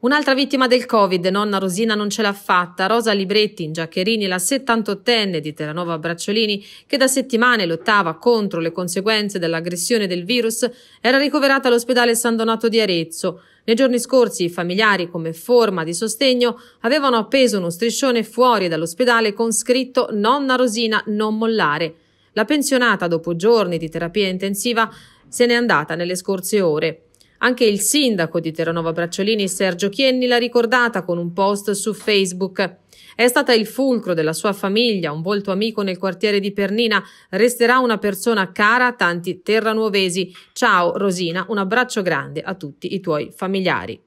Un'altra vittima del Covid, nonna Rosina non ce l'ha fatta, Rosa Libretti in Giaccherini, la 78enne di Terranova Bracciolini, che da settimane lottava contro le conseguenze dell'aggressione del virus, era ricoverata all'ospedale San Donato di Arezzo. Nei giorni scorsi i familiari, come forma di sostegno, avevano appeso uno striscione fuori dall'ospedale con scritto Nonna Rosina non mollare. La pensionata, dopo giorni di terapia intensiva, se n'è andata nelle scorse ore. Anche il sindaco di Terranova Bracciolini, Sergio Chienni, l'ha ricordata con un post su Facebook. È stata il fulcro della sua famiglia, un volto amico nel quartiere di Pernina. Resterà una persona cara a tanti terranuovesi. Ciao Rosina, un abbraccio grande a tutti i tuoi familiari.